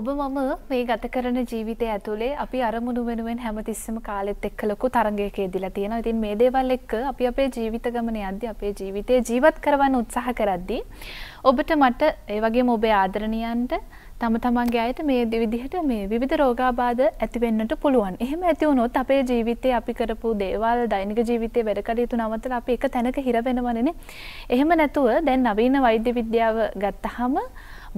ඔබ මම මේ ගත කරන ජීවිතය ඇතුලේ අපි අරමුණු වෙනුවෙන් හැමතිස්සම කාලෙත් එක්ක ලොකු තරඟයක යෙදලා තියෙනවා. ඉතින් මේ දේවල් එක්ක අපි අපේ ජීවිත ගමනේ යද්දී අපේ ජීවිතය ජීවත් කරවන්න උත්සාහ කරද්දී ඔබට මට ඒ වගේම ඔබේ ආදරණීයන්ට තම තමන්ගේ අයට මේ විදිහට මේ විවිධ රෝගාබාධ ඇති වෙන්නට පුළුවන්. එහෙම ඇති වුණොත් අපේ ජීවිතේ අපි කරපු දේවල් දෛනික ජීවිතේ වැඩ කටයුතු නවත්තලා අපි එක තැනක හිර වෙනවනේ. එහෙම නැතුව දැන් නවීන වෛද්‍ය විද්‍යාව ගත්තාම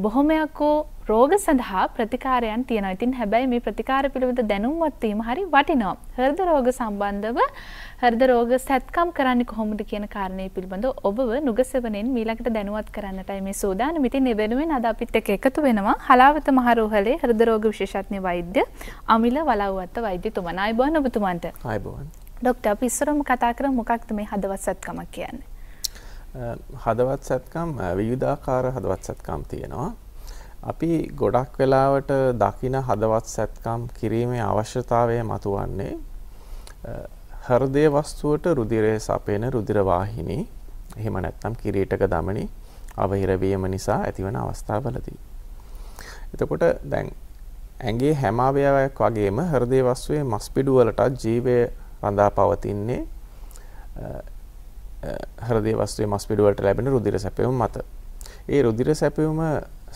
බොහොමයක්කෝ රෝග සඳහා ප්‍රතිකාරයන් තියෙන ඉතින් හැබැයි මේ ප්‍රතිකාර පිළිබඳ දැනුම්වත්වීම හරි වටිනවා. හෘද රෝග සම්බන්ධව හෘද රෝග සැත්කම් කරන්නේ කොහොමද කියන කාරණය පිළිබඳ ඔබව නුගසෙවණෙන් මීළඟට දැනුවත් කරන්නටයි මේ සූදානම්. ඉතින් මේ වෙනුවෙන් අද අපිත් එක්ක එකතු වෙනවා හලාවත මහරෝහලේ හෘද රෝග විශේෂඥ වෛද්‍ය අමිල වලව්වත්ත වෛද්‍යතුමා. ආයුබෝවන් ඔබතුමන්ට. ආයුබෝවන්. ડોક્ટર අපි ඉස්සරම කතා කර මොකක්ද මේ හදවත් සැත්කමක් කියන්නේ? හදවත් සැත්කම් විවිධාකාර හදවත් සැත්කම් තියෙනවා. අපි ගොඩක් වෙලාවට දකින හදවත් සැත්කම් කිරීමේ අවශ්‍යතාවය මතුවන්නේ හෘදේ වස්තුවට රුධිරය සපයන රුධිර වාහිනී එහෙම නැත්නම් කිරීටක දමනි අවහිර වීම නිසා ඇතිවන අවස්ථාවලදී. එතකොට දැන් ඇඟේ හැම අවයවයක් වගේම හෘදේ වස්තුවේ මස්පිඩු වලට ජීවය රඳා පවතින්නේ හරදේ වස්තුවේ මස් පිඩුවට ලැබෙන රුධිර සැපයුම් මත. ඒ රුධිර සැපයුම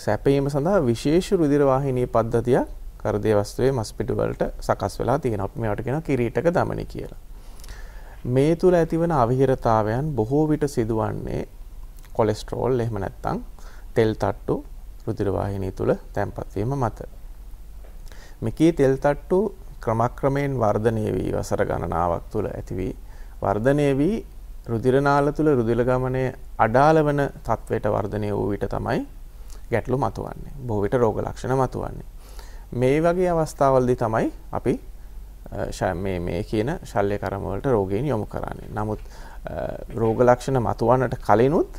සැපයීම සඳහා විශේෂ රුධිර වාහිනී පද්ධතියක් හරදේ වස්තුවේ මස් පිඩුවලට සකස් වෙලා තියෙනවා. අපි මේවට කියනවා කිරීටක දමනි කියලා. මේ තුල ඇතිවන අවිහිරතාවයන් බොහෝ විට සිදුවන්නේ කොලෙස්ටරෝල් එහෙම නැත්නම් තෙල් තට්ටු රුධිර වාහිනී තුල තැන්පත් වීම මත. මෙකී තෙල් තට්ටු ක්‍රමක්‍රමයෙන් වර්ධනය වී වසර ගණනාවක් තුළ ඇති වී වර්ධනය වී රුධිරනාල තුළ රුධිර ගමනේ අඩාල වන තත්වයට වර්ධනය වූ විට තමයි ගැටලු මතුවන්නේ. බොහෝ විට රෝග ලක්ෂණ මතුවන්නේ. මේ වගේ අවස්ථාවල්දී තමයි අපි මේ මේ කියන ශල්‍ය කර්ම වලට රෝගීන් යොමු කරන්නේ. නමුත් රෝග ලක්ෂණ මතුවන්නට කලිනුත්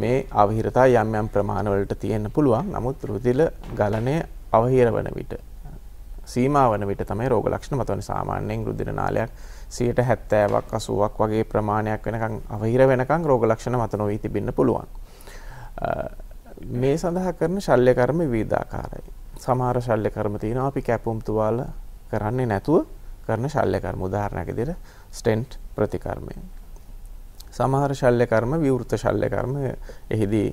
මේ අවහිරතා යම් යම් ප්‍රමාණවලට තියෙන්න පුළුවන්. නමුත් රුධිර ගලණය අවහිර වන විට සීමාවන විට තමයි රෝග ලක්ෂණ මතවන සාමාන්‍යයෙන් රුධිර නාලයක් 70ක් 80ක් වගේ ප්‍රමාණයක් වෙනකන් අවහිර වෙනකන් රෝග ලක්ෂණ මත නොවී තිබෙන්න පුළුවන්. මේ සඳහා කරන ශල්‍ය කර්ම විවිධාකාරයි. සමහර ශල්‍ය කර්ම තියෙනවා අපි කැපුම් තුවාල කරන්නේ නැතුව කරන ශල්‍ය කර්ම. උදාහරණයක් විදිහට ස්ටෙන්ට් ප්‍රතිකර්මය. සමහර ශල්‍ය කර්ම විවෘත ශල්‍ය කර්ම එහිදී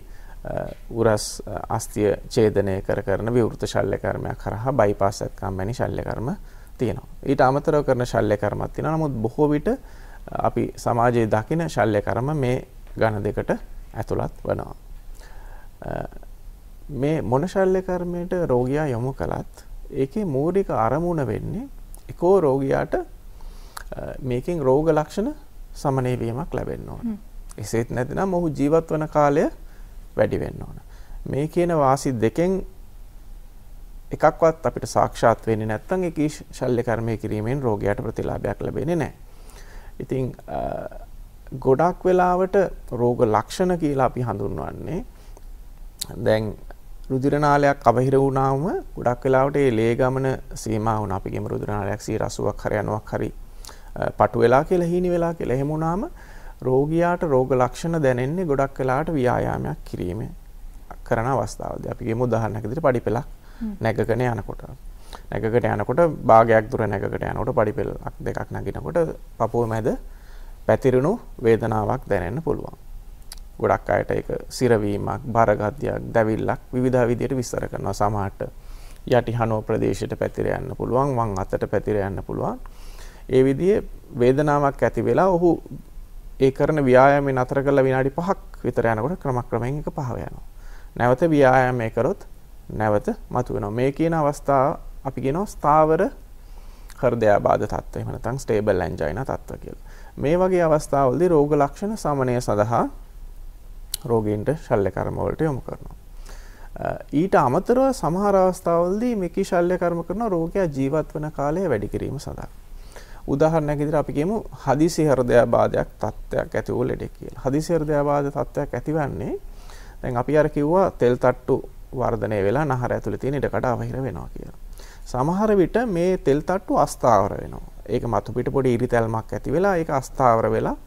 උරස් අස්තිය ඡේදනය කර කරන විවෘත ශල්්‍ය කර්මයක් හරහා බයිපාස් කම්මැනි ශල්්‍ය කර්ම තියෙනවා. ඊට අමතරව කරන ශල්්‍ය කර්මත් තියෙනවා. නමුත් බොහෝ විට අපි සමාජයේ දකින ශල්්‍ය කර්ම මේ ඝන දෙකට ඇතුළත් වෙනවා. මේ මොන ශල්්‍ය කර්මයට රෝගියා යොමු කළත් ඒකේ මූලික අරමුණ වෙන්නේ එකෝ රෝගියාට මේකෙන් රෝග ලක්ෂණ සමනය වීමක් ලැබෙන්න ඕන. එසේත් නැතිනම් ඔහු ජීවත් වන කාලය වැඩි වෙන්න ඕන. මේ කියන වාසි දෙකෙන් එකක්වත් අපිට සාක්ෂාත් වෙන්නේ නැත්නම් ඒකී ශල්‍ය කර්මය කිරීමෙන් රෝගියාට ප්‍රතිලාභයක් ලැබෙන්නේ නැහැ. ඉතින් ගොඩක් වෙලාවට රෝග ලක්ෂණ කියලා අපි හඳුන්වන්නේ දැන් රුධිරනාලයක් අවහිර වුණාම ගොඩක් වෙලාවට ඒ ලේ ගමන සීමා වුණා. අපි කියමු රුධිරනාලයක් 80ක් හරි 90ක් හරි පටු වෙලා කියලා හීන වෙලා කියලා එහෙම වුණාම රෝගියාට රෝග ලක්ෂණ දැනෙන්නේ ගොඩක් වෙලාට ව්‍යායාමයක් කිරීම කරන අවස්ථාවදී. අපි කියමු උදාහරණයක් විදිහට පඩිපෙළක් නැගගෙන යනකොට. නැගකට යනකොට භාගයක් දුර නැගකට යනකොට පඩිපෙළක් දෙකක් නැගිනකොට පපුව මැද පැතිරුණු වේදනාවක් දැනෙන්න පුළුවන්. ගොඩක් අයට ඒක සිරවීමක්, බරගතියක්, දැවිල්ලක් විවිධ විදිහට විස්තර කරනවා. සමහරට යටි හනුව ප්‍රදේශයට පැතිර යන්න පුළුවන්, වම් අතට පැතිර යන්න පුළුවන්. ඒ විදිහේ වේදනාවක් ඇති වෙලා ඔහු ඒ කරන ව්‍යායාමය නතර කරලා විනාඩි 5ක් විතර යනකොට ක්‍රමක්‍රමයෙන් එක පහව යනවා. නැවත ව්‍යායාමය කරොත් නැවත මතුවෙනවා. මේ කියන අවස්ථාව අපි කියනවා ස්ථාවර හෘදයාබාධ තත්ත්වය. එහෙම නැත්නම් ස්ටේබල් ඇන්ජයිනා තත්ත්වය කියලා. මේ වගේ අවස්ථාවලදී රෝග ලක්ෂණ සමනය සඳහා රෝගීන්ට ශල්‍ය කර්ම වලට යොමු කරනවා. ඊට අමතරව සමහර අවස්ථාවලදී මෙකී ශල්‍ය කර්ම කරන රෝගයා ජීවත් වන කාලය වැඩි කිරීම සඳහා උදාහරණයක් විදිහට අපි කියමු හදිසි හෘදයාබාධයක් තත්ත්වයක් ඇති වූ ලෙඩෙක් කියලා. හදිසි හෘදයාබාධ තත්ත්වයක් ඇතිවන්නේ දැන් අපි අර කිව්වා තෙල් තට්ටු වර්ධනය වෙලා නහර ඇතුලේ තියෙන ඉඩකඩ අවහිර වෙනවා කියලා. සමහර විට මේ තෙල් තට්ටු අස්ථාවර වෙනවා. ඒක මතු පිට පොඩි ඉරිතැල්මක් ඇති වෙලා ඒක අස්ථාවර වෙලා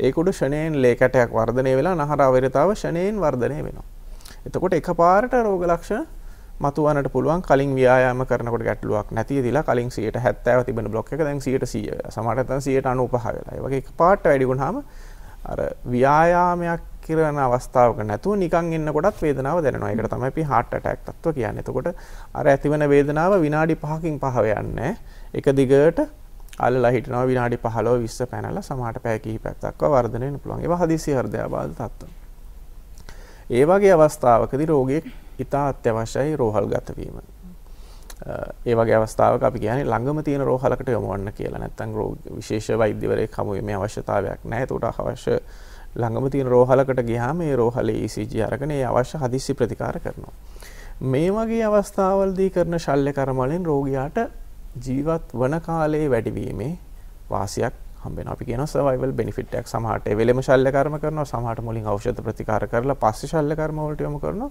ඒක උඩ ෂණයෙන් ලේ කැටයක් වර්ධනය වෙලා නහර අවහිරතාව ෂණයෙන් වර්ධනය වෙනවා. එතකොට එකපාරට රෝග ලක්ෂණ මතුවනට පුළුවන් කලින් ව්‍යයාම කරනකට ගැටලුවක් නැති දිලා කලින් සියට හැත්තෑව තිබෙන බ්ලොක් එක දැන් සියට සිය සමටතන් සියට අනු උපහවෙලා වගේ පාට් වැඩිගුණාම අර ව්‍යයාමයක් කරන අවස්ථාවක නැතුව නිකන් එන්නකොටත් වේදනාව දැනෙනවා. ඒකට තමයි අපි heart attack තත්ත්ව කියන්නේ. එතකොට අර ඇතිවන වේදනාව විනාඩි 5කින් පහව යන්නේ. එක දිගට අල්ලලා හිටිනවා විනාඩි 15 20 පැනලා සමහරට පැය කිහිපයක් දක්වා වර්ධනය වෙන්න පුළුවන්. ඒවා හදිසි හෘදයාබාධ තත්ත්ව. ඒ වගේ අවස්ථාවකදී රෝගියෙක් ඉතා අත්‍යවශ්‍යයි රෝහල් ගතවීම. ඒ වගේ අවස්ථාවක අපි කියන්නේ ළඟම තියෙන රෝහලකට යොමුවන්න කියලා. නැත්නම් විශේෂ වෛද්‍යවරයෙක් හමු වීමේ අවශ්‍යතාවයක් නැහැ. ඒකට අවශ්‍ය ළඟම තියෙන රෝහලකට ගියාම ඒ රෝහලේ ECG අරගෙන ඒ අවශ්‍ය හදිස්සි ප්‍රතිකාර කරනවා. මේ වගේ අවස්ථාවල්දී කරන ශල්්‍ය කරමලෙන් රෝගියාට ජීවත් වන කාලයේ වැඩිවීමේ වාසියක් හම්බෙන අපි කියන සවයිවල් බෙනිෆිට්ක් සමහට වෙලම ශල්්‍ය කර්ම කරන සමහට මුලින් ෞෂධ ප්‍රතිකාර කරලා පස්ස ශල්්‍ය කර්මවලට යොමු කරනවා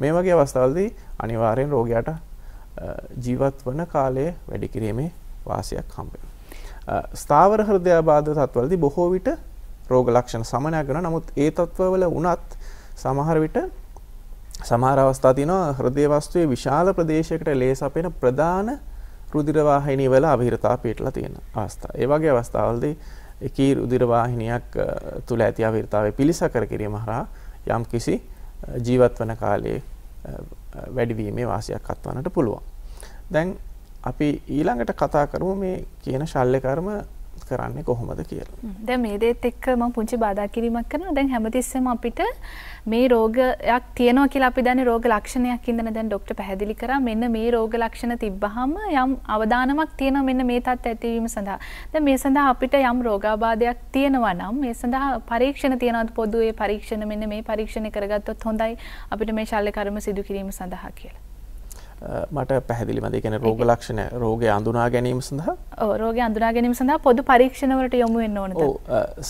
මේ වගේ අවස්ථාවදී අනිවාර්යෙන් රෝගයාට ජීවත් වන කාලය වැඩි කිරීමේ වාසියක් හම්බෙන. ස්ථාවර හෘදයාබාධ තත්වලදී බොහෝ විට රෝග ලක්ෂණ සමනයක් වෙනවා. නමුත් ඒ තත්වවල වුණත් සමහර විට සමහර අවස්ථා තියෙනවා හෘදේ වස්තුවේ විශාල ප්‍රදේශයකට ලේ සපෙන ප්‍රධාන රුධිර වාහිනී වල අවහිරතා පිටලා තියෙන අවස්ථා. ඒ වගේ අවස්ථාවලදී එකී රුධිර වාහිනියක් තුල ඇති අවහිරතාවේ පිළිසකර කිරීම හරහා යම්කිසි ජීවත් වන කාලයේ වැඩිවීමේ වාසියක් අත්වන්නට පුළුවන්. දැන් අපි ඊළඟට කතා කරමු මේ කියන ශල්්‍ය කර්ම කරන්නේ කොහොමද කියලා. දැ මේ දේත් එක්ක ම පුංචි බාධා කිරීමක් කරන දැන් හැමතිස්සම අපිට මේ රෝගයක් තියනෝ කියලා අපි දැන රෝග ලක්ෂණයක් ඉදන දැන් ඩොක්ට පැහැදිලි කර මෙන්න මේ රෝග ලක්ෂණ තිබ්බහම යම් අවධානමක් තියෙන මෙන්න මේ තත් ඇතිවීම සඳහා ද මේ සඳහා අපිට යම් රෝගාබාධයක් තියෙනවා නම් මේ සඳහා පරීක්ෂණ තියෙනත් පොදුවේ පරීක්ෂණ මෙන්න මේ පරීක්ෂණ කරගත්තොත් හොඳයි අපිට මේ ශල්ල කරම සිදු කිරීම සඳහා කියලා. මට පැහදිලිමද ගැන රෝග ලක්ෂණ රෝගය අඳුනා ගැනීම සඳහා රෝග අඳුනා ගැනීම සඳහා පොදු පරීක්ෂණවලට යොමුවෙන් ඕන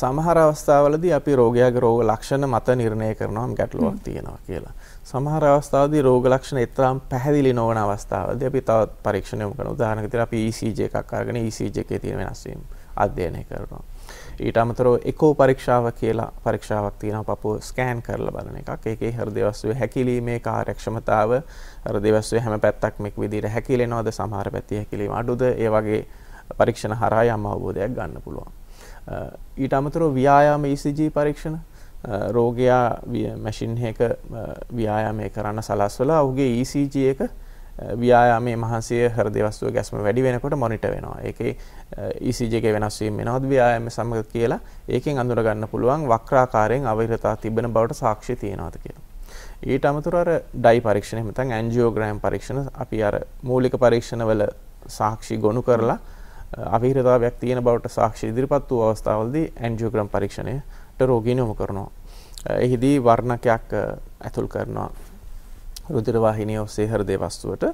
සමහර අවස්ථාවලද අපි රෝගයක් රෝග ලක්ෂණ මත නිර්ණය කරනවාම් ගැටලුවක් තියෙනවා කියලා. සමහර අවස්ථාවදී රෝග ලක්ෂණ එතරම් පැහැදිලි නොවන අවස්ථාවද අපි තවත් පරීක්ෂණයම කන උදාහනකතර අපි ECJ එකක් අරගෙන ECJ එකේ තියෙන වෙනස්වීම අධ්‍යයනය කරනවා. ඊට අමතරව එකෝ පරීක්ෂාව කියලා පරීක්ෂාවක් තියෙනවා පපුව ස්කෑන් කරලා බලන එකක්. ඒකේ හෘදවස්තුවේ හැකිලීමේ කාර්යක්ෂමතාව හෘදවස්තුවේ හැම පැත්තක්ම එක් විදිහට හැකිලෙනවද සමහර පැති හැකිලීම අඩුද ඒ වගේ පරීක්ෂණ හරහා යම් අවබෝධයක් ගන්න පුළුවන්. ඊට අමතරව ව්‍යායාම ECG පරීක්ෂණ රෝගයා මැෂින් එක ව්‍යායාමය කරන්න සලස්වලා ඔහුගේ ECG එක ව්‍යයාමේ මහන්සේ හරදවස්තුව ගැස්ම වැඩි වෙනකොට මොනිට වෙනවා ඒක ඉසිජක e වෙනස්වීම නොත් ව්‍යයාම සමඟ කියලා ඒකෙන් අඳුරගන්න පුළුවන් වක්‍රාකාරයෙන් අවහිරතා තිබෙන බවට සාක්ෂි තියෙනවාද කියලා. ඊට අමතුර ඩයි පරීක්ෂණ මෙතන් ඇන්ජියෝග්‍රෑම් පරීක්ෂණ අපි අර මූලික පරීක්ෂණවල සාක්ෂි ගොුණු කරලා අවිහිරතාවයක් තියෙන බවට සාක්ෂි ඉදිරිපත් වූ අවස්ථාවලදී ඇන්ජියෝග්‍රෑම් පරීක්ෂණයට රෝගී යොමු කරනවා. එහිදී වර්ණකයක් ඇතුල් කරනවා රුධිර වාහිනිය ඔස්සේ හෘදේ වස්තුවට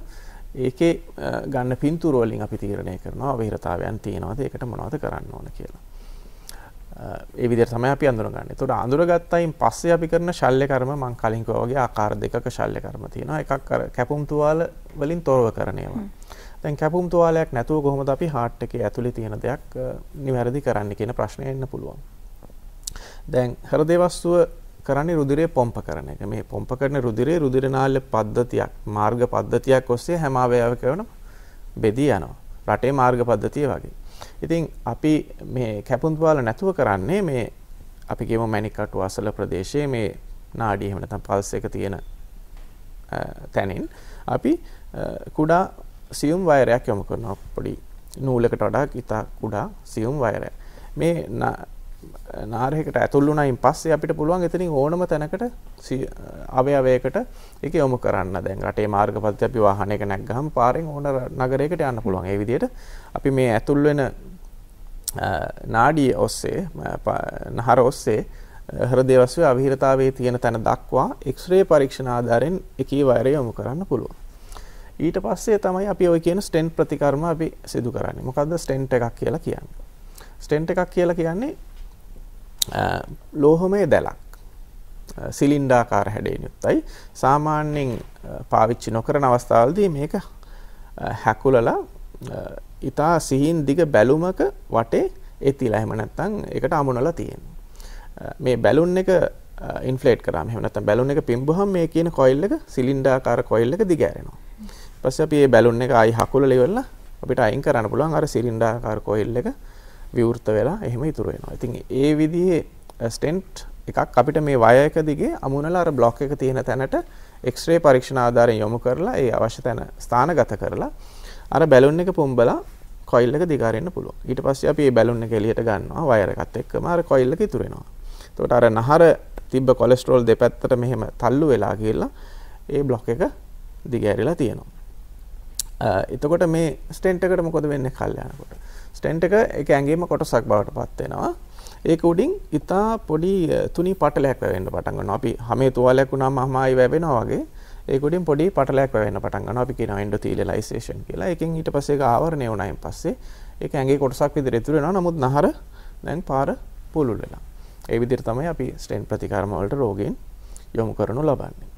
ඒකේ ගන්න පින්තූර වලින් අපි තීරණය කරනවා විහිරතාවයන් තියෙනවද ඒකට මොනවද කරන්න ඕන කියලා. ඒ විදිහට තමයි අපි අඳුරගන්නේ. එතකොට අඳුරගත්තයින් පස්සේ අපි කරන ශල්‍ය කර්ම මම කලින් කිව්වා වගේ ආකාර දෙකක ශල්‍ය කර්ම තියෙනවා. එකක් අර කැපුම් තුවාල වලින් තොරව කරන ඒවා. දැන් කැපුම් තුවාලයක් නැතුව කොහොමද අපි heart එකේ ඇතුලේ තියෙන දෙයක් නිවැරදි කරන්නේ කියන ප්‍රශ්නේ එන්න පුළුවන්. දැන් හෘද වස්තුව කරන්නේ රුධිරය පොම්ප කරන එක. මේ පොම්ප කරන රුධිරේ රුධිර නාල පද්ධතියක්, මාර්ග පද්ධතියක් ඔස්සේ හැම අවයවකම බෙදී යනවා. රටේ මාර්ග පද්ධතිය වගේ. ඉතින් අපි මේ කැපුම් තුවාල නැතුව කරන්නේ මේ අපි කියමු මැණිකටු අසල ප්‍රදේශයේ මේ නාඩිය එහෙම නැත්නම් පල්ස් එක තියෙන තැනින් අපි කුඩා සියුම් වෛරයක් යොමු කරනවා. පොඩි නූලකට වඩා ඉතා කුඩා සියුම් වෛරයක්. මේ නාරෙකට ඇතුල්ලුනයින් පස්සේ අපිට පුළුවන් එතනින් ඕනම තැනකට අවයවයකට එක යොමු කරන්න දැන් රටේ මාර්ගපති අපි වාහනයක නැග්ගහම පාරෙන් ඕන නගරයකට යන්න පුළුවන්. ඒ විදිහට අපි මේ ඇතුල් වෙන නාඩිය ඔස්සේ නහර ඔස්සේ හෘදේවස්වේ අවහිරතාවයේ තියෙන තැන දක්වා එක්ස්රේ පරීක්ෂණ ආධාරයෙන් එකී වෛරය යොමු කරන්න පුළුවන්. ඊට පස්සේ තමයි අපි ඔය කියන ස්ටෙන්ට් ප්‍රතිකර්ම අපි සිදු කරන්නේ. මොකද්ද ස්ටෙන්ට් එකක් කියලා කියන්නේ? ස්ටෙන්ට් එකක් කියලා කියන්නේ ලෝහොමය දැලක් සිලින්ඩාකාර හැඩයෙන් යුක්තයි. සාමාන්‍යයෙන් පාවිච්චි නොකරන අවස්ථාවලදී මේක හැකුලලා ඊටා සිහින් දිග බැලුමක වටේ එතිලා එහෙම නැත්නම් ඒකට අමුණලා තියෙනවා. මේ බැලුන් එක ඉන්ෆ්ලේට් කරාම එහෙම නැත්නම් බැලුන් එක පිම්බුවහම මේ කියන කොයිල් එක සිලින්ඩාකාර කොයිල් එක දිග ඇරෙනවා. ඊපස්සේ අපි මේ බැලුන් එක ආයි හකුලලා ඉවරලා අපිට අයින් කරන්න පුළුවන් අර සිලින්ඩාකාර කොයිල් එක විවෘත වෙලා එහෙම ඉතුරු වෙනවා. ඉතින් ඒ විදිහේ ස්ටෙන්ට් එකක් අපිට මේ වය එක දිගේ අමුණලා අර බ්ලොක් එක තියෙන තැනට එක්ස්රේ පරීක්ෂණ ආධාරයෙන් යොමු කරලා ඒ අවශ්‍ය තැන ස්ථානගත කරලා අර බැලුන් එක පුම්බලා කොයිල් එක දිගාරෙන්න පුළුවන්. ඊට පස්සේ අපි මේ බැලුන් එක එළියට ගන්නවා වයර් එකත් එක්කම අර කොයිල් එක ඉතුරු වෙනවා. එතකොට අර නහර තිබ්බ කොලෙස්ටරෝල් දෙපැත්තට මෙහෙම තල්ලු වෙලා ගිහිල්ලා ඒ බ්ලොක් එක දිගෑරිලා තියෙනවා. එතකොට මේ ස්ටෙන්ට් එකට මොකද වෙන්නේ කල්යානකොට? ස්ටෙන්ට් එක එක ඇගේම කොටසක් බවට පත්වෙනවා ඒක උඩින් ඉතා පොඩි තුනි පටලයක් වැවෙන්න පටන්ගන්න අපි හමේ තුවාලයක් වුණාම හමයි වැැබෙනවා වගේ ඒකුඩින් පොඩි පටලයක් වැවෙන්න පටන්ගන්න අපි කියන ඉන්ඩ තීල ලයිසේෂන් කියලා එකින් ඊට පස්සේ ආවරණය වුණයින් පස්සේ ඒක ඇගේ කොටසක් විදිර ඉතුරෙන නමුත් නහර දැන් පාර පුළුල් වෙලා ඒ විදිර තමයි අපි ස්ටෙන් ප්‍රතිකරමවලට රෝගෙන් යොමු කරනු ලබන්නේ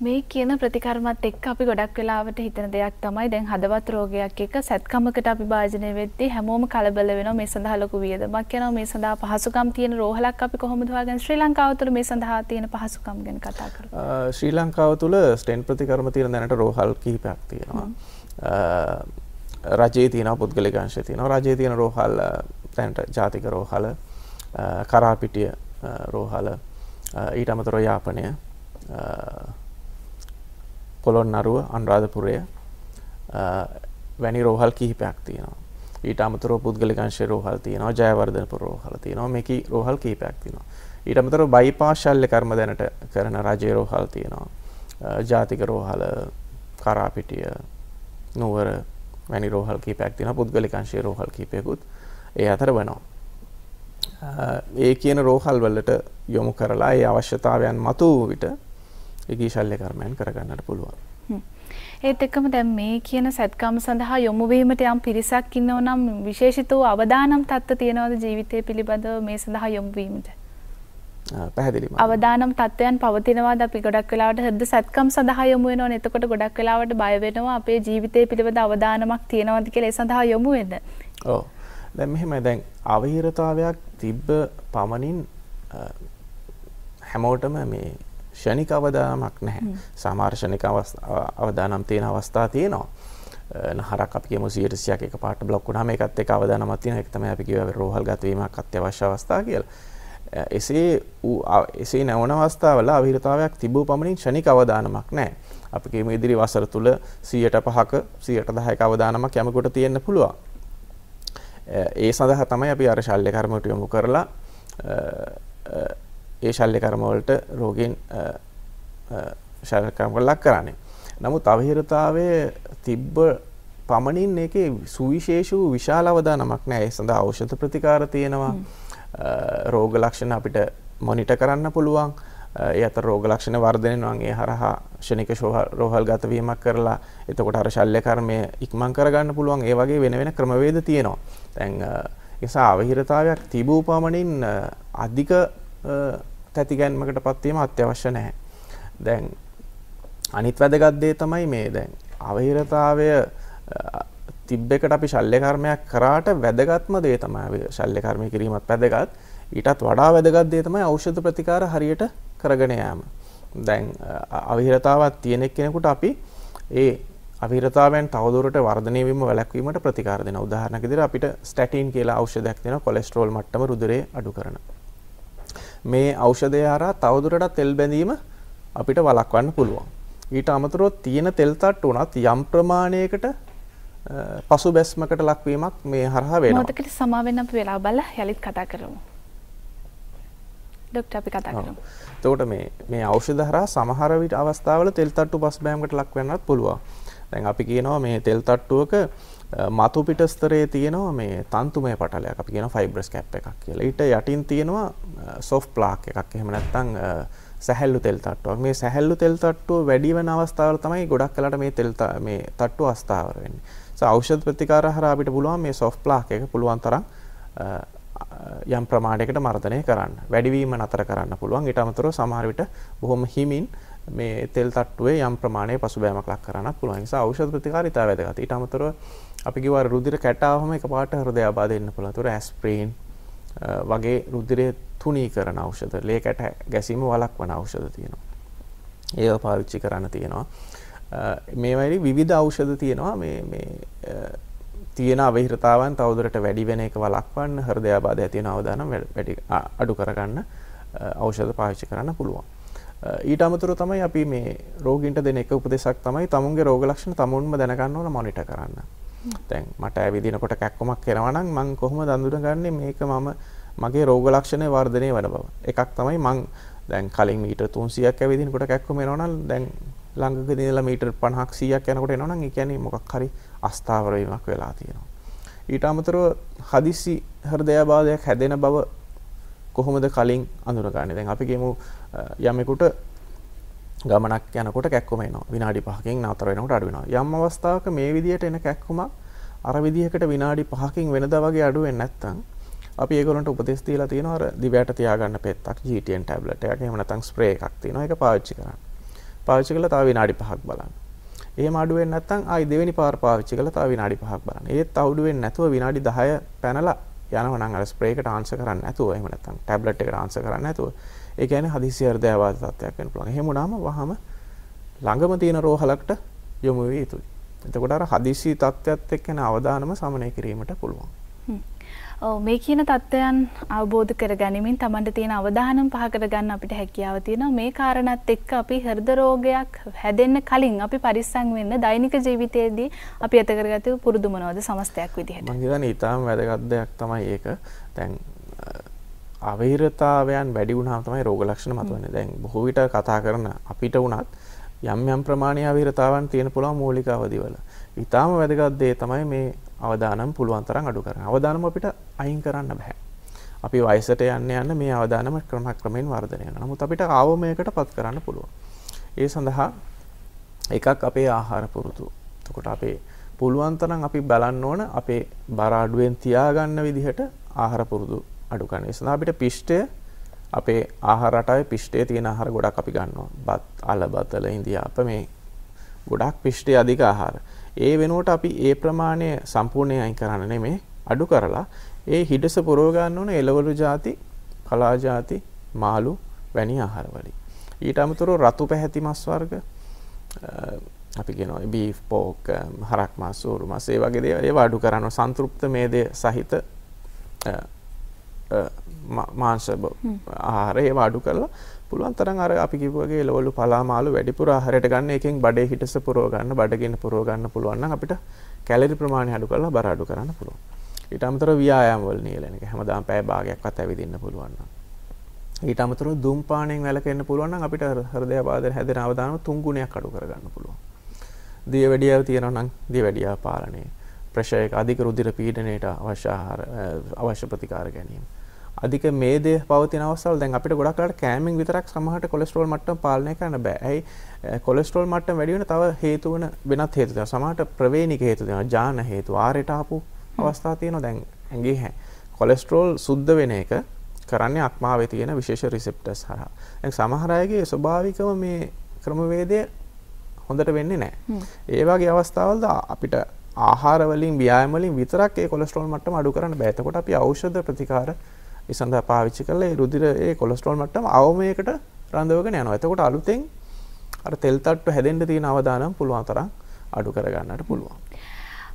මේ කියන ප්‍රතිකර්මත් එක්ක අපි ගොඩක් වෙලාවට හිතන දෙයක් තමයි දැන් හදවත් රෝගයක් එක්ක සැත්කමකට අපි භාජනය වෙද්දී හැමෝම කලබල වෙනවා මේ සඳහා ලොකු වියදමක් යනවා මේ සඳහා පහසුකම් තියෙන රෝහලක් අපි කොහොමද හොයාගන්නේ ශ්‍රී ලංකාව තුළ මේ සඳහා තියෙන පහසුකම් ගැන කතා කරමු ශ්‍රී ලංකාව තුළ ස්ටෙන් ප්‍රතිකර්ම තියෙන දැනට රෝහල් කිහිපයක් තියෙනවා රජයේ තියෙන පුද්ගලික අංශය තියෙනවා රජයේ තියෙන රෝහල් දැනට ජාතික රෝහල කරාපිටිය රෝහල ඊට අමතරව යාපනය කොළොන් අරුව අන්රාධපුරය වැනි රෝහල් කිහිපයක් තියෙනවා ඊට අමතර පුද්ගලිකංශය රෝහල් තියෙනවා ජයවර්ධනපුර රෝහල තියෙනවා මේක රෝහල් කිහිපයක් තියෙනවා ඊට අමතර බයිපාශල්්‍ය කර්ම දැනට කරන රජයේ රෝහල් තියෙනවා ජාතික රෝහල කරාපිටිය නුවර වැනි රෝහල් කීපයක් තියෙන පුද්ගලිකංශයේ රෝහල් කීපයකුත් ඒ අතර වෙනවා ඒ කියන රෝහල් වලට යොමු කරලා ඒ අවශ්‍යතාවයන් මතු වූ විට ඒගී ශල්්‍ය කර්මයන් කරගන්නට පුළුවන්. ඒත් එක්කම දැන් මේ කියන සැත්කම සඳහා යොමුවීමට යම් පිරිසක් ඉන්නව නම් විශේෂිත වූ අවදානම් තත්ත්ව තියෙනවද ජීවිතය පිළිබඳව මේ සඳහා යොමුවීමට? පැහැදිලිම. අවදානම් තත්ත්වයන් පවතිනවාද අපි ගොඩක් වෙලාවට හෘද සැත්කම් සඳහා යොමු වෙනවනේ. එතකොට ගොඩක් වෙලාවට බය වෙනවා අපේ ජීවිතය පිළිබඳ අවදානමක් තියෙනවද කියලා ඒ සඳහා යොමු වෙන්න. ඔව්. දැන් මෙහෙමයි දැන් අවහිරතාවයක් තිබ්බ පමණින් හැමෝටම මේ ෂණික අවදානමක් නැහැ. සමහර ෂණික අවදානම් තියෙන අවස්ථා තියෙනවා. හරක් අපි කියමු 100ක් එක පාට බ්ලොක් වුණාම ඒකත් එක අවදානමක් තියෙන එක තමයි අපි කියව රෝහල් ගත වීමක් අත්‍යවශ්‍ය අවස්ථා කියලා. එසේ එසේ නැවන අවස්ථාවල අවිරතාවයක් තිබූ පමණින් ෂණික අවදානමක් නැහැ. අපි කියමු ඉදිරි වසර තුල 105ක 110ක අවදානමක් යමෙකුට තියෙන්න පුළුවන්. ඒ සඳහා තමයි අපි අර ශල්‍ය කර්මයට යොමු කරලා ඒ ශල්්‍ය කර්මවලට රෝගීන් ශල්කම් ලක් කරන්නේ. නමුත් අවහිරතාවය තිබ්බ පමණින් එක සුවිශේෂ වූ විශාල අවදා නමක් නෑ ඒ සඳහා ඖෂධ ප්‍රතිකාර තියෙනවා රෝග ලක්ෂණ අපිට මොනිට කරන්න පුළුවන් ඒ අත රෝග ලක්ෂණ වර්ධනයනවන්ගේ හරහා ෂණික රෝහල් ගතවීමක් කරලා එතකොට අර ශල්්‍ය කර්මය ඉක්මන් කරගන්න පුළුවන් ඒ වගේ වෙන වෙන ක්‍රමවේද තියෙනවා තැන් නිසා අවහිරතාවයක් තිබූ පමණින් අධික තැතිගැන්මකට පත්වීම අත්‍යවශ්‍ය නැහැ. දැන් අනිත් වැදගත්දේ තමයි මේ දැන් අවහිරතාවය තිබ්බෙකට අපි ශල්්‍ය කර්මයක් කරාට වැදගත්ම දේ තමයි ශල්්‍ය කර්මය කිරීමත් වැදගත් ඊටත් වඩා වැදගත් දේ තමයි ඖෂධ ප්‍රතිකාර හරියට කරගෙන යාම. දැන් අවහිරතාවක් තියෙන කෙනෙකුට අපි ඒ අවිරතාවයන් තවදුරට වර්ධනය වීම වැළැක්වීමට ප්‍රතිකාර දෙනවා. උදාහරණයක් විදිහට අපිට ස්ටැටින් කියලා ඖෂධයක් දෙනවා කොලෙස්ටරෝල් මට්ටම රුධිරේ අඩු කරනවා. මේ ඖෂධය හරහා තවදුරටත් තෙල් බැඳීම අපිට වළක්වන්න පුළුවන්. ඊට අමතරව තියෙන තෙල් තට්ටු උනත් යම් ප්‍රමාණයකට පසුබැස්මකට ලක්වීමක් මේ හරහා වෙනවා. මොකටද සමාවෙන්න අපි වෙලා බලලා යලිත් කතා කරමු. ඩොක්ටර් අපි කතා කරමු. එතකොට මේ මේ ඖෂධ හරහා සමහර විට අවස්ථාවල තෙල් තට්ටු පසුබෑමකට ලක් වෙන්නත් පුළුවන්. දැන් අපි කියනවා මේ තෙල් තට්ටුවක මතු පිටස්තරයේ තියෙනවා මේ තන්තුමය පටලයක් අපි කියන ෆයිබ්‍රස් කැප් එකක් කියලා. ඊට යටින් තියෙනවා සොෆ්ට් ප්ලාක් එකක්. එහෙම නැත්නම් සැහැල්ලු තෙල් තට්ටුවක්. මේ සැහැල්ලු තෙල් තට්ටුව වැඩි වෙන අවස්ථාවල තමයි ගොඩක් කලට මේ තෙල් මේ තට්ටුව අස්ථාවර වෙන්නේ. ඒ ඖෂධ ප්‍රතිකාර හරහා අපිට පුළුවන් මේ සොෆ්ට් ප්ලාක් එක පුළුවන් තරම් යම් ප්‍රමාණයකට මර්ධනය කරන්න. වැඩිවීම නතර කරන්න පුළුවන්. ඊට අමතරව සමහර විට බොහොම හිමින් මේ තෙල් තට්ටුවේ යම් ප්‍රමාණයේ පසුබෑමක් ලක් කරන්නත් පුළුවන්. ඒ නිසා ඖෂධ ප්‍රතිකාර ඉතා වැදගත්. ඊට අමතරව අපිකිව රුදිර කැටාවම එක පාට හෘදය අබා දෙන්න පුළතුර ඇස්ප්‍රීන් වගේ රුදිරය තුනී කරන අවෂද ලේ කැට ගැසීම වලක් වන අවෂද තියෙනවා. ඒව පාවිච්චි කරන්න තියෙනවා. මේ වැඩි විවිධ අවෂද තියෙනවා තියෙන අවහිරතාවන් තවදුරට වැඩි වෙන එක වලක්වන්න හෘදය අබාධ ඇතින අවදානම් වැඩි අඩු කරගන්න ඖෂධ පාවිච්චි කරන්න පුළුවන්. ඊට අමතුර තමයි අපි මේ රෝගීන්ට දෙන එක උපදෙසක් තමයි තමුන්ගේ රෝග ලක්ෂණ තමුන්ම දැනගන්න ඕන මොනිටර් කරන්න. තැන් මට ඇවිදිනකොට කැක්කොමක් කෙනවනම් මං කොහොම දඳුනගන්නේ මේක මම මගේ රෝග ලක්ෂණය වර්ධනය වෙන බව. එකක් තමයි මං දැන් කලින් මීටර් 300ක් ඇවිදිනකොට කැක්කම එනවනම් දැන් ළඟක දිනලා මීටර් 50ක් 100ක් යනකොට එනවනම් ඒ කියන්නේ මොකක් හරි අස්ථාවර වීමක් වෙලා තියෙනවා. ඊට අමතරව හදිසි හෘදයාබාධයක් හැදෙන බව කොහොමද කලින් අඳුනගන්නේ? දැන් අපි කියමු යමෙකුට ගමනක් යනකොට කැක්කුම එනවා විනාඩි පහකින් නතර වෙනකොට අඩු වෙනවා යම් අවස්ථාවක මේ විදිහට එන කැක්කුම අර විදිහකට විනාඩි පහකින් වෙනදා වගේ අඩු වෙන්නේ නැත්නම් අපි ඒගොල්ලන්ට උපදෙස් දීලා තියෙනවා අර දිවයට තියාගන්න පෙත්තක් GTN ටැබ්ලට් එකක් එහෙම නැත්නම් ස්ප්‍රේ එකක් තියෙනවා ඒක පාවිච්චි කරන්න පාවිච්චි කළා තව විනාඩි පහක් බලන්න ඒ මඩුවෙන් නැත්තං ආයි දෙවැනි පාර පාවිච්චි කළ තව විනාඩි පහක් බලන්න ඒත් අවුඩුවෙන් නැතුව විනාඩි දහය පැනලා යනවනම් අර ස්ප්‍රේකට ආන්සර් කරන්න නැතුව එහෙම නැත්තම් ටැබ්ලට් එකට ආන්සර් කරන්න නැතුව ඒ කියන්නේ හදිසි අර්ධයාවාද තත්ත්වයක් වෙන්න පුළුවන්. එහෙම වුණාම වහම ළඟම තියෙන රෝහලකට යොමු විය යුතුයි. එතකොට අර හදිසි තත්ත්වයත් එක්කන අවධානම සමනය කිරීමට පුළුවන්. මේ කියන தත්ත්වයන් අවබෝධ කර ගැනීමෙන් තමන්ට තියෙන අවධානම් පහ කර ගන්න අපිට හැකියාව තියෙනවා. මේ කාරණාත් එක්ක අපි හෘද රෝගයක් හැදෙන්න කලින් අපි පරිස්සම් වෙන්න දෛනික ජීවිතයේදී අපි ඇත කරගත යුතු පුරුදු මොනවද සමස්තයක් විදිහට. මම හිතන්නේ ඊටාම් වැදගත් දෙයක් තමයි ඒක. දැන් අවහිරතාවයන් වැඩි වුණාම තමයි රෝග ලක්ෂණ මතුවෙන්නේ. දැන් බොහෝ විට කතා කරන අපිට වුණත් යම් යම් ප්‍රමාණය අවහිරතාවන් තියෙන පුළුවන් මූලික අවදි වල. ඊටාම වැදගත් දේ තමයි මේ අවදානම් පුළුවන් තරම් අඩු කරන්න. අවදානම අපිට අයින් කරන්න බෑ. අපි වයසට යන්න යන්න මේ අවදානම ක්‍රමක්‍රමයෙන් වර්ධනය වෙනවා. නමුත් අපිට ආවමයකට පත් කරන්න පුළුවන්. ඒ සඳහා එකක් අපේ ආහාර පුරුදු. එතකොට අපේ පුළුවන් තරම් අපි බලන්න ඕන අපේ බර අඩුවෙන් තියාගන්න විදිහට ආහාර පුරුදු අඩු ගන්න. ඒ සඳහා අපිට පිෂ්ඨය අපේ ආහාර රටාවේ පිෂ්ඨයේ තියෙන ආහාර ගොඩක් අපි ගන්නවා. බත්, අල, බතල, ඉන්දියාප මේ ගොඩක් පිෂ්ඨය අධික ආහාර. ඒ වෙනුවට අපි ඒ ප්‍රමාණය සම්පූර්ණයෙන් අයින් කරන්න නෙමෙයි අඩු කරලා ඒ හිඩස පුරව ගන්න ඕන එළවලු ಜಾති, කලා ಜಾති, මාළු වැනි ආහාර වලින්. ඊට අමතරව රතු පැහැති මස් වර්ග අපි කියනවා බීෆ් පෝක් හරක් මස් ඌරු මස් ඒ වගේ දේවල් ඒවා අඩු කරනවා සංතෘප්ත මේදය සහිත මාංශ ආහාර ඒවා අඩු කරලා පුළුවන් තරම් අර අපි කිව්වාගේ එළවලු පලා මාළු වැඩිපුර ආහාරයට ගන්න එකෙන් බඩේ හිටස පුරව ගන්න බඩගින්න පුරව ගන්න පුළුවන් නම් අපිට කැලරි ප්‍රමාණය අඩු කරලා බර අඩු කරන්න පුළුවන්. ඊට අමතරව ව්‍යායාම් වල නියැලෙන එක හැමදාම පැය භාගයක්වත් ඇවිදින්න පුළුවන් නම්. ඊට අමතරව දුම්පානයෙන් වැළකෙන්න පුළුවන් නම් අපිට හෘදය බාධන හැදෙන අවදානම තුන් ගුණයක් අඩු කරගන්න පුළුවන්. දියවැඩියාව තියෙනවා නම් දියවැඩියාව පාලනය, ප්‍රෙෂර් එක අධික රුධිර පීඩනයට අවශ්‍ය ආහාර අවශ්‍ය ප්‍රතිකාර ගැනීම. අධික මේදය පවතින අවස්ථාවල දැන් අපිට ගොඩක්ලාට කෑමෙන් විතරක් සමහරට කොලෙස්ටරෝල් මට්ටම පාලනය කරන්න බෑ. ඇයි කොලෙස්ටරෝල් මට්ටම වැඩි වෙන තව හේතු වෙන වෙනත් හේතු තියෙනවා. සමහරට ප්‍රවේනික හේතු තියෙනවා. ජාන හේතු ආරයට ආපු අවස්ථා තියෙනවා. දැන් ඇඟේ හැ. කොලෙස්ටරෝල් සුද්ධ වෙන එක කරන්නේ අක්මාවේ තියෙන විශේෂ රිසෙප්ටර්ස් හරහා. දැන් සමහර අයගේ ස්වභාවිකව මේ ක්‍රමවේදය හොඳට වෙන්නේ නැහැ. ඒ වගේ අවස්ථාවලද අපිට ආහාර වලින් ව්‍යායාම වලින් විතරක් ඒ කොලෙස්ටරෝල් මට්ටම අඩු කරන්න බෑ. එතකොට අපි ඖෂධ ප්‍රතිකාර ඒ සඳහා පාවිච්චි කළේ රුධිර ඒ කොලස්ට්‍රෝල් මට්ටම අවමයකට රඳවගෙන යනවා. එතකොට අලුතෙන් අර තෙල් තට්ටු හැදෙන්න තියෙන අවදානම් පුළුවන් තරම් අඩු කරගන්නට පුළුවන්.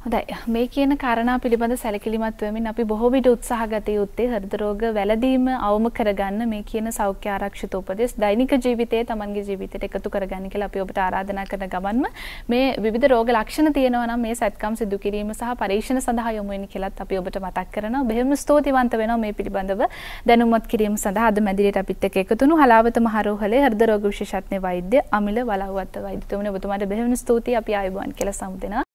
හොඳයි මේ කියන කාරණා පිළිබඳ සැලකිලිමත් වෙමින් අපි බොහෝ විට උත්සාහ ගත යුත්තේ හෘද රෝග වැළඳීම අවම කරගන්න මේ කියන සෞඛ්‍ය ආරක්ෂිත උපදෙස් දෛනික ජීවිතයේ Tamanගේ ජීවිතයට එකතු කරගන්න කියලා අපි ඔබට ආරාධනා කරන ගමන්ම මේ විවිධ රෝග ලක්ෂණ තියෙනවා නම් මේ සැත්කම් සිදු කිරීම සහ පරීක්ෂණ සඳහා යොමු වෙන කියලාත් අපි ඔබට මතක් කරනවා. බෙහෙම ස්තුතිවන්ත වෙනවා මේ පිළිබඳව දැනුමත් කිරීම සඳහා අද මැදිරියට අපිත් එක්ක එකතුණු හලාවත මහරෝහලේ හෘද රෝග විශේෂඥ වෛද්‍ය අමිල වලව්වත්ත වෛද්‍යතුමනි ඔබතුමාට බෙහෙම ස්තුතියි අපි ආයුබෝවන් කියලා සමුදෙනවා.